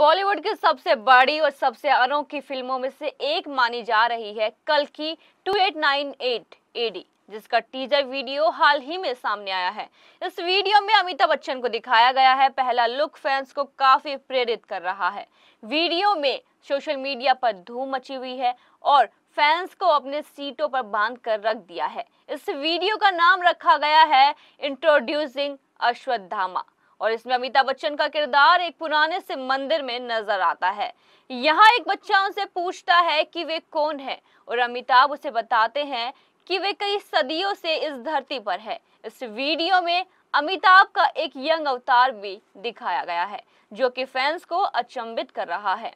बॉलीवुड की सबसे बड़ी और सबसे अनोखी फिल्मों में से एक मानी जा रही है कल की 2898 एडी जिसका टीजर वीडियो हाल ही में सामने आया है इस वीडियो में अमिताभ बच्चन को दिखाया गया है पहला लुक फैंस को काफी प्रेरित कर रहा है वीडियो में सोशल मीडिया पर धूम मची हुई है और फैंस को अपने सीटों पर बांध कर रख दिया है इस वीडियो का नाम रखा गया है इंट्रोड्यूसिंग अश्वत्थामा और इसमें अमिताभ बच्चन का किरदार एक पुराने से मंदिर में नजर आता है यहाँ एक बच्चा उनसे पूछता है कि वे कौन है और अमिताभ उसे बताते हैं कि वे कई सदियों से इस धरती पर है इस वीडियो में अमिताभ का एक यंग अवतार भी दिखाया गया है जो कि फैंस को अचंभित कर रहा है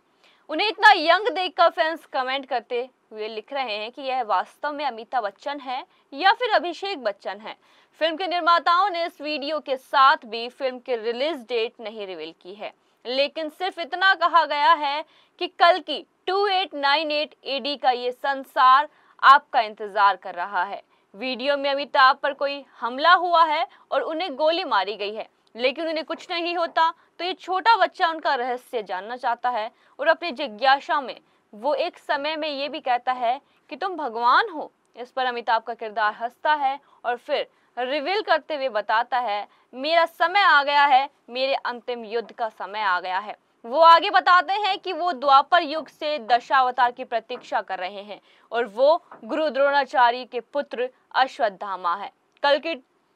उन्हें इतना यंग देखकर फैंस कमेंट करते हुए लिख रहे हैं कि यह वास्तव में अमिताभ बच्चन है या फिर अभिषेक बच्चन है फिल्म के निर्माताओं ने इस वीडियो के साथ भी फिल्म के रिलीज डेट नहीं रिवील की है लेकिन सिर्फ इतना कहा गया है कि कल की 2898 एट एडी का ये संसार आपका इंतजार कर रहा है वीडियो में अमिताभ पर कोई हमला हुआ है और उन्हें गोली मारी गई है लेकिन उन्हें कुछ नहीं होता तो ये छोटा बच्चा उनका रहस्य जानना चाहता है और अपनी जिज्ञासा में वो एक समय में ये भी कहता है कि तुम भगवान हो इस पर अमिताभ का किरदार हंसता है और फिर रिवील करते हुए बताता है मेरा समय आ गया है मेरे अंतिम युद्ध का समय आ गया है वो आगे बताते हैं कि वो द्वापर युग से दशावतार की प्रतीक्षा कर रहे हैं और वो गुरु द्रोणाचार्य के पुत्र अश्वत्थामा है कल की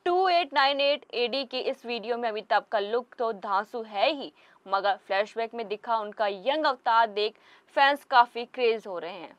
2898 एडी के इस वीडियो में अमिताभ का लुक तो धांसू है ही मगर फ्लैशबैक में दिखा उनका यंग अवतार देख फैंस काफी क्रेज हो रहे हैं